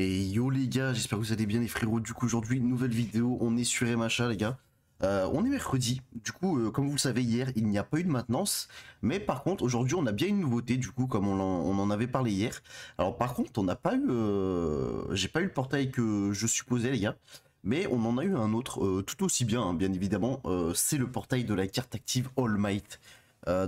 Et yo les gars, j'espère que vous allez bien les frérots. Du coup aujourd'hui, nouvelle vidéo, on est sur MHA les gars. Euh, on est mercredi, du coup euh, comme vous le savez hier, il n'y a pas eu de maintenance. Mais par contre aujourd'hui on a bien une nouveauté du coup comme on en, avait parlé hier. Alors par contre on n'a pas eu... Euh, j'ai pas eu le portail que je supposais les gars. Mais on en a eu un autre tout aussi bien hein, bien évidemment. C'est le portail de la carte active All Might.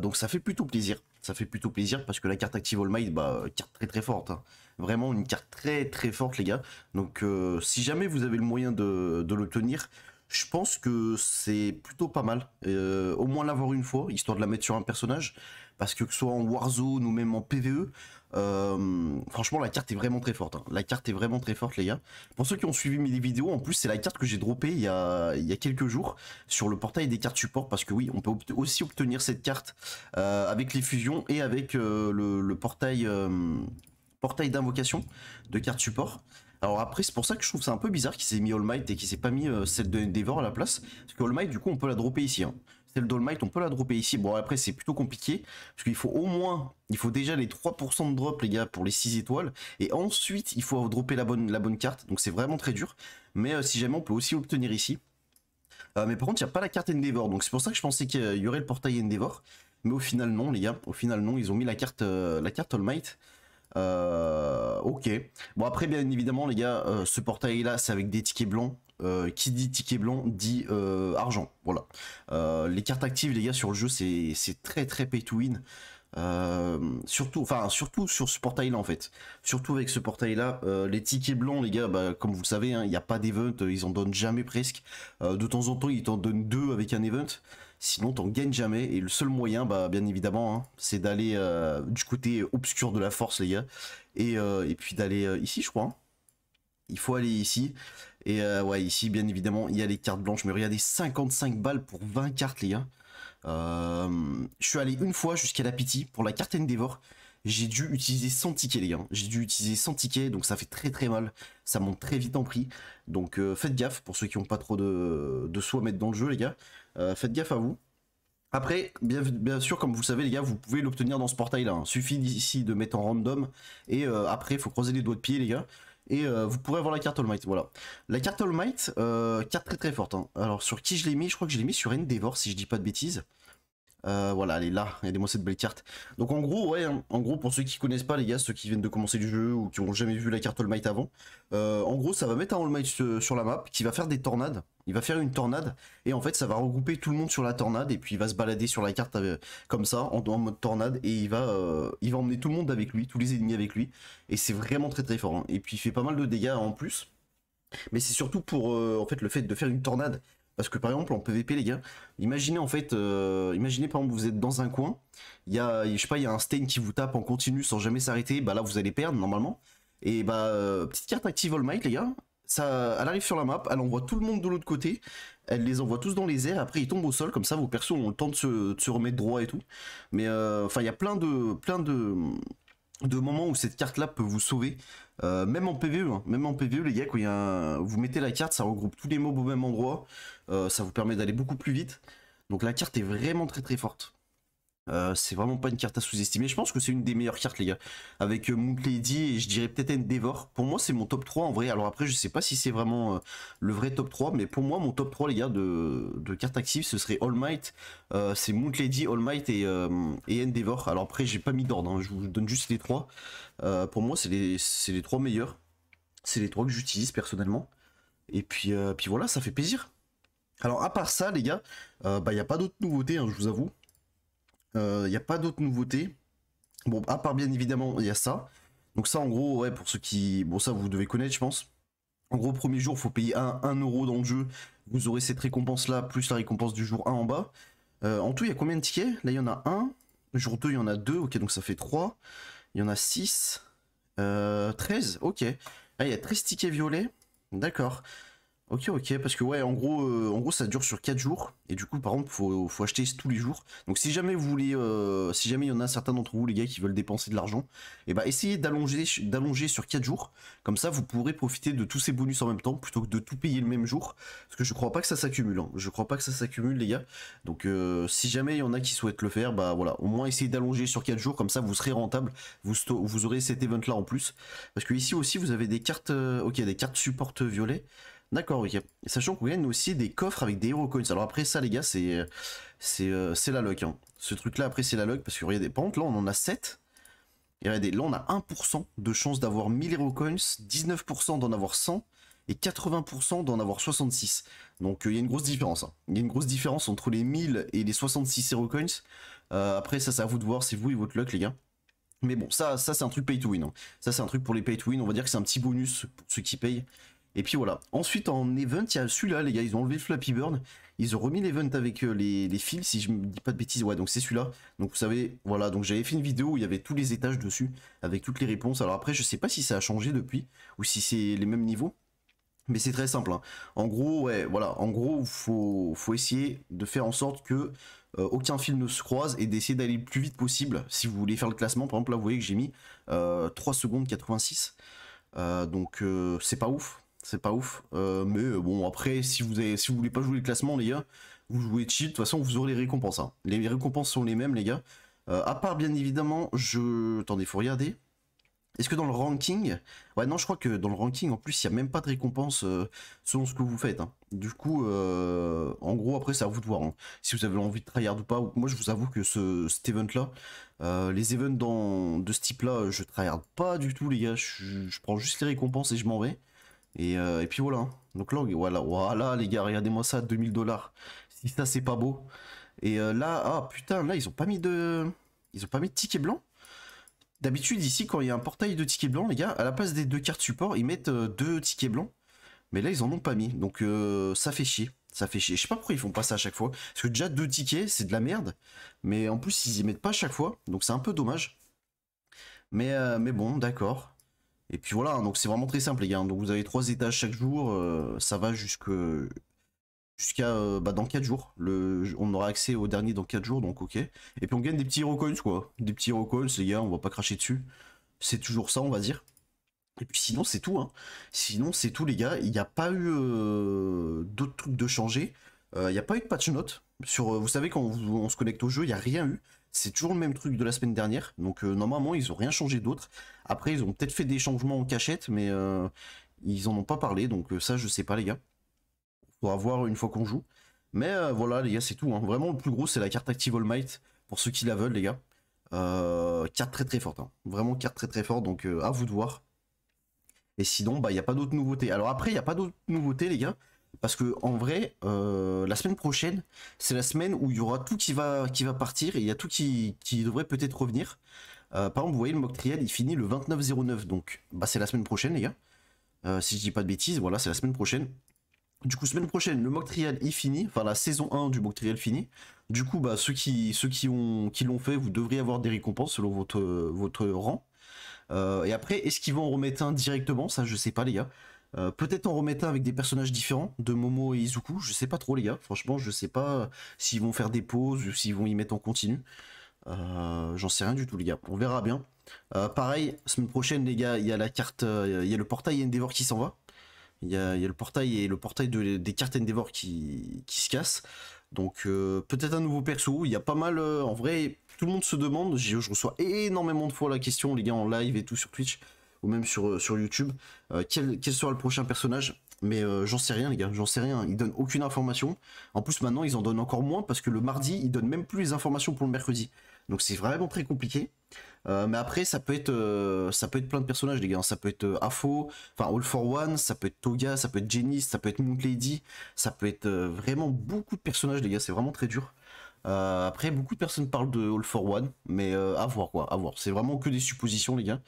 donc ça fait plutôt plaisir ça fait plutôt plaisir parce que la carte Active All Might, bah, carte très très forte. Hein. Vraiment une carte très très forte, les gars. Donc, euh, si jamais vous avez le moyen de, de l'obtenir, je pense que c'est plutôt pas mal. Euh, au moins l'avoir une fois, histoire de la mettre sur un personnage. Parce que que ce soit en Warzone ou même en PvE, euh, franchement la carte est vraiment très forte. Hein. La carte est vraiment très forte les gars. Pour ceux qui ont suivi mes vidéos, en plus c'est la carte que j'ai droppée il y, a, il y quelques jours sur le portail des cartes support. Parce que oui, on peut aussi obtenir cette carte euh, avec les fusions et avec le, le, portail portail d'invocation de carte support. Alors après, c'est pour ça que je trouve ça un peu bizarre qu'il s'est mis All Might et qu'il s'est pas mis euh, celle de Endeavor à la place. Parce que All Might, du coup, on peut la dropper ici. Hein. Celle d'All Might, on peut la dropper ici. Bon, après, c'est plutôt compliqué. Parce qu'il faut au moins, il faut déjà les 3% de drop, les gars, pour les 6 étoiles. Et ensuite, il faut dropper la bonne, la bonne carte. Donc c'est vraiment très dur. Mais euh, si jamais, on peut aussi obtenir ici. Euh, mais par contre, il n'y a pas la carte Endeavor. Donc c'est pour ça que je pensais qu'il y aurait le portail Endeavor. Mais au final, non, les gars. Au final, non, ils ont mis la carte, la carte All Might. Euh, ok. Bon après bien évidemment les gars, euh, ce portail là c'est avec des tickets blancs. Euh, qui dit ticket blanc dit argent. Voilà. les cartes actives les gars sur le jeu c'est très très pay to win. surtout, enfin surtout sur ce portail là en fait. Surtout avec ce portail là, les tickets blancs les gars, bah, comme vous le savez, hein, il n'y a pas d'event, ils en donnent jamais presque. de temps en temps ils t'en donnent deux avec un event. Sinon, t'en gagnes jamais. Et le seul moyen, bah, bien évidemment, hein, c'est d'aller euh, du côté obscur de la force, les gars. Et, euh, puis d'aller euh, ici, je crois. Hein. Il faut aller ici. Et ouais, ici, bien évidemment, il y a les cartes blanches. Mais regardez, 55 balles pour 20 cartes, les gars. je suis allé une fois jusqu'à la pitié pour la carte Endeavor. J'ai dû utiliser 100 tickets, les gars. J'ai dû utiliser 100 tickets, donc ça fait très très mal. Ça monte très vite en prix. Donc euh, faites gaffe pour ceux qui n'ont pas trop de, de à mettre dans le jeu, les gars. Euh, faites gaffe à vous. Après, bien, bien, sûr, comme vous le savez, les gars, vous pouvez l'obtenir dans ce portail-là. il hein. Suffit ici de mettre en random. Et euh, après, il faut croiser les doigts de pied, les gars. Et vous pourrez avoir la carte All Might, voilà. La carte All Might, carte très très forte. Hein. Alors, sur qui je l'ai mis Je crois que je l'ai mis sur Devor si je dis pas de bêtises. Euh, voilà, elle est là, il y cette belle carte Donc en gros, ouais, hein. en gros, pour ceux qui connaissent pas les gars, ceux qui viennent de commencer le jeu ou qui ont jamais vu la carte All Might avant, euh, en gros, ça va mettre un All Might sur la map qui va faire des tornades. Il va faire une tornade et en fait, ça va regrouper tout le monde sur la tornade et puis il va se balader sur la carte euh, comme ça, en, mode tornade et il va, il va emmener tout le monde avec lui, tous les ennemis avec lui et c'est vraiment très très fort. Hein. Et puis il fait pas mal de dégâts en plus. Mais c'est surtout pour en fait le fait de faire une tornade parce que par exemple en PVP les gars, imaginez en fait, euh, imaginez par exemple vous êtes dans un coin, il y a, je sais pas, il y a un stain qui vous tape en continu sans jamais s'arrêter, bah là vous allez perdre normalement. Et bah euh, petite carte active All Might les gars, ça, elle arrive sur la map, elle envoie tout le monde de l'autre côté, elle les envoie tous dans les airs, après ils tombent au sol, comme ça vos persos ont le temps de se, remettre droit et tout. Mais euh, enfin il y a plein de, plein de, de moments où cette carte là peut vous sauver euh, même en PVE hein. même en PVE les gars quand vous mettez la carte ça regroupe tous les mobs au même endroit euh, ça vous permet d'aller beaucoup plus vite donc la carte est vraiment très très forte euh, c'est vraiment pas une carte à sous-estimer. Je pense que c'est une des meilleures cartes, les gars. Avec euh, Lady et je dirais peut-être Endeavor. Pour moi, c'est mon top 3 en vrai. Alors après, je sais pas si c'est vraiment euh, le vrai top 3, mais pour moi, mon top 3, les gars, de, cartes actives, ce serait All Might. Euh, c'est Moon Lady, All Might et, et Endeavor. Alors après, j'ai pas mis d'ordre, hein. je vous donne juste les trois. pour moi, c'est les, trois meilleurs. C'est les trois que j'utilise personnellement. Et puis, voilà, ça fait plaisir. Alors à part ça, les gars, il n'y bah, a pas d'autres nouveautés, hein, je vous avoue. Il euh, n'y a pas d'autres nouveautés. Bon, à part bien évidemment, il y a ça. Donc ça, en gros, ouais, pour ceux qui... Bon, ça, vous devez connaître, je pense. En gros, premier jour, faut payer 1€ dans le jeu. Vous aurez cette récompense-là, plus la récompense du jour 1 en bas. Euh, en tout, il y a combien de tickets Là, il y en a 1. Jour 2, il y en a 2. Ok, donc ça fait 3. Il y en a 6. 13. Euh, ok. Ah, il y a 13 tickets violets. D'accord. Ok, ok, parce que ouais, en gros, euh, en gros, ça dure sur 4 jours. Et du coup, par contre, faut, faut acheter tous les jours. Donc si jamais vous voulez, euh, si jamais il y en a certains d'entre vous, les gars, qui veulent dépenser de l'argent, et eh bah ben, essayez d'allonger sur 4 jours. Comme ça, vous pourrez profiter de tous ces bonus en même temps, plutôt que de tout payer le même jour. Parce que je crois pas que ça s'accumule. Hein. Je crois pas que ça s'accumule, les gars. Donc euh, si jamais il y en a qui souhaitent le faire, bah voilà, au moins essayez d'allonger sur 4 jours, comme ça vous serez rentable. Vous, vous aurez cet event là en plus. Parce que ici aussi, vous avez des cartes. ok, des cartes support violet. D'accord, ok. Sachant qu'on gagne aussi des coffres avec des Hero Coins. Alors après ça, les gars, c'est c'est euh, la luck, hein. Ce truc-là, après, c'est la luck Parce que regardez, par pentes. là, on en a 7. Et regardez, là, on a 1% de chance d'avoir 1000 Hero Coins, 19% d'en avoir 100 et 80% d'en avoir 66. Donc, euh, il y a une grosse différence. Hein. Il y a une grosse différence entre les 1000 et les 66 Hero Coins. après, ça, c'est à vous de voir. C'est vous et votre luck, les gars. Mais bon, ça, ça c'est un truc pay to win. Hein. Ça, c'est un truc pour les pay to win. On va dire que c'est un petit bonus pour ceux qui payent. Et puis voilà. Ensuite, en event, il y a celui-là, les gars, ils ont enlevé le Flappy burn Ils ont remis l'event avec euh, les, fils, si je ne dis pas de bêtises. Ouais, donc c'est celui-là. Donc vous savez, voilà. Donc j'avais fait une vidéo où il y avait tous les étages dessus, avec toutes les réponses. Alors après, je sais pas si ça a changé depuis, ou si c'est les mêmes niveaux. Mais c'est très simple. Hein. En gros, ouais, voilà. En gros, faut, faut essayer de faire en sorte que euh, aucun fil ne se croise et d'essayer d'aller le plus vite possible. Si vous voulez faire le classement, par exemple, là, vous voyez que j'ai mis 3 euh, secondes 86. donc, c'est pas ouf. C'est pas ouf. Euh, mais euh, bon, après, si vous, si vous voulez pas jouer le classement, les gars, vous jouez cheat, De toute façon, vous aurez les récompenses. Hein. Les récompenses sont les mêmes, les gars. Euh, à part, bien évidemment, je. Attendez, faut regarder. Est-ce que dans le ranking. Ouais, non, je crois que dans le ranking, en plus, il n'y a même pas de récompense selon ce que vous faites. Hein. Du coup, en gros, après, c'est à vous de voir. Hein, si vous avez envie de tryhard ou pas. Moi, je vous avoue que ce, cet event-là, les events de ce type-là, je tryhard pas du tout, les gars. je prends juste les récompenses et je m'en vais. Euh, et, puis voilà. Hein. Donc là, voilà, voilà les gars, regardez-moi ça, 2000 dollars. Si ça, c'est pas beau. Et euh, là, ah putain, là, ils ont pas mis de. Ils ont pas mis de tickets blancs, D'habitude, ici, quand il y a un portail de tickets blancs, les gars, à la place des deux cartes support, ils mettent euh, deux tickets blancs. Mais là, ils en ont pas mis. Donc ça fait chier. Ça fait chier. Je sais pas pourquoi ils font pas ça à chaque fois. Parce que déjà, deux tickets, c'est de la merde. Mais en plus, ils y mettent pas à chaque fois. Donc c'est un peu dommage. Mais, mais bon, d'accord. Et puis voilà, donc c'est vraiment très simple les gars. Donc vous avez trois étages chaque jour, euh, ça va jusqu'à euh, bah, dans 4 jours. Le, on aura accès au dernier dans 4 jours, donc ok. Et puis on gagne des petits recoins quoi. Des petits recoins les gars, on va pas cracher dessus. C'est toujours ça on va dire. Et puis sinon c'est tout. Hein. Sinon c'est tout les gars. Il n'y a pas eu euh, d'autres trucs de changer. Il n'y a pas eu de patch note. Sur, vous savez quand on, se connecte au jeu, il n'y a rien eu. C'est toujours le même truc de la semaine dernière. Donc euh, normalement, ils n'ont rien changé d'autre. Après, ils ont peut-être fait des changements en cachette, mais euh, ils n'en ont pas parlé. Donc euh, ça, je sais pas, les gars. Faudra voir une fois qu'on joue. Mais voilà, les gars, c'est tout. Hein. Vraiment, le plus gros, c'est la carte Active All Might. Pour ceux qui la veulent, les gars. carte très très forte. Hein. Vraiment carte très très forte. Donc à vous de voir. Et sinon, bah, il y n'y a pas d'autres nouveautés. Alors après, il n'y a pas d'autres nouveautés, les gars. Parce que en vrai, euh, la semaine prochaine, c'est la semaine où il y aura tout qui va, qui va partir et il y a tout qui, devrait peut-être revenir. Euh, par exemple, vous voyez, le mock trial, il finit le 29-09. Donc, bah, c'est la semaine prochaine, les gars. Euh, si je dis pas de bêtises, voilà, c'est la semaine prochaine. Du coup, semaine prochaine, le mock trial il finit, enfin la saison 1 du mock trial finit. Du coup, bah, ceux qui, ceux qui l'ont qui fait, vous devriez avoir des récompenses selon votre, votre rang. et après, est-ce qu'ils vont en remettre un directement Ça, je sais pas, les gars. Euh, peut-être en remettre avec des personnages différents de Momo et Izuku. Je sais pas trop, les gars. Franchement, je sais pas euh, s'ils vont faire des pauses ou s'ils vont y mettre en continu. Euh, j'en sais rien du tout, les gars. On verra bien. pareil, semaine prochaine, les gars, il y a la carte, il y a le portail Endeavor qui s'en va. Il y, a, le portail et le portail des cartes Endeavor qui, qui se casse. Donc peut-être un nouveau perso. Il y a pas mal. en vrai, tout le monde se demande. je reçois énormément de fois la question, les gars, en live et tout sur Twitch ou même sur, euh, sur YouTube. Euh, quel, sera le prochain personnage mais euh, j'en sais rien les gars, j'en sais rien, ils donnent aucune information. En plus maintenant ils en donnent encore moins parce que le mardi ils donnent même plus les informations pour le mercredi. Donc c'est vraiment très compliqué. mais après, ça peut être, ça peut être plein de personnages, les gars. Ça peut être Afo, enfin All for One, ça peut être Toga, ça peut être Jenny, ça peut être Moonlady, Lady, ça peut être vraiment beaucoup de personnages, les gars. C'est vraiment très dur. après, beaucoup de personnes parlent de All for One, mais à voir quoi, à voir. C'est vraiment que des suppositions, les gars.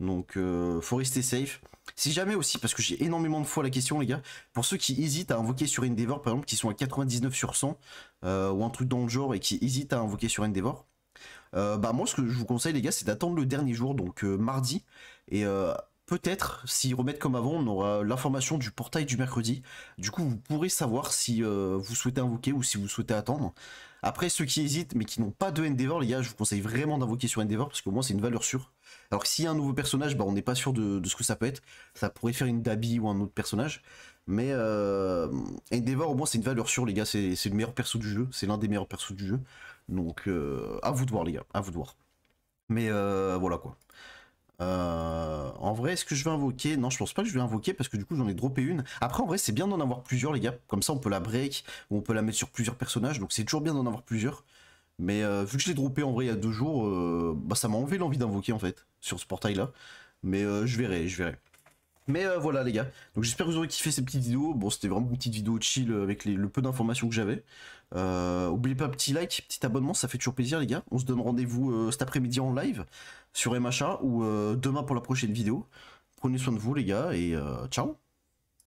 Donc, il euh, faut rester safe. Si jamais aussi, parce que j'ai énormément de fois la question, les gars, pour ceux qui hésitent à invoquer sur Endeavor, par exemple, qui sont à 99 sur 100, euh, ou un truc dans le genre, et qui hésitent à invoquer sur Endeavor, euh, bah moi, ce que je vous conseille, les gars, c'est d'attendre le dernier jour, donc mardi, et peut-être, s'ils remettent comme avant, on aura l'information du portail du mercredi. Du coup, vous pourrez savoir si vous souhaitez invoquer ou si vous souhaitez attendre. Après, ceux qui hésitent mais qui n'ont pas de Endeavor, les gars, je vous conseille vraiment d'invoquer sur Endeavor parce que moins c'est une valeur sûre. Alors si s'il y a un nouveau personnage, bah, on n'est pas sûr de, ce que ça peut être. Ça pourrait faire une Dabi ou un autre personnage. Mais euh, Endeavor, au moins, c'est une valeur sûre, les gars. C'est le meilleur perso du jeu. C'est l'un des meilleurs persos du jeu. Donc, euh, à vous de voir, les gars. À vous de voir. Mais euh, voilà quoi. Euh, en vrai, est-ce que je vais invoquer Non, je pense pas que je vais invoquer parce que du coup j'en ai droppé une. Après, en vrai, c'est bien d'en avoir plusieurs, les gars. Comme ça, on peut la break ou on peut la mettre sur plusieurs personnages. Donc, c'est toujours bien d'en avoir plusieurs. Mais euh, vu que je l'ai droppé en vrai il y a deux jours, euh, bah, ça m'a enlevé l'envie d'invoquer en fait sur ce portail là. Mais euh, je verrai, je verrai. Mais voilà les gars, donc j'espère que vous aurez kiffé ces petites vidéos. Bon c'était vraiment une petite vidéo chill avec le peu d'informations que j'avais. Oubliez pas petit like, petit abonnement, ça fait toujours plaisir les gars. On se donne rendez-vous cet après-midi en live sur MHA ou demain pour la prochaine vidéo. Prenez soin de vous les gars et ciao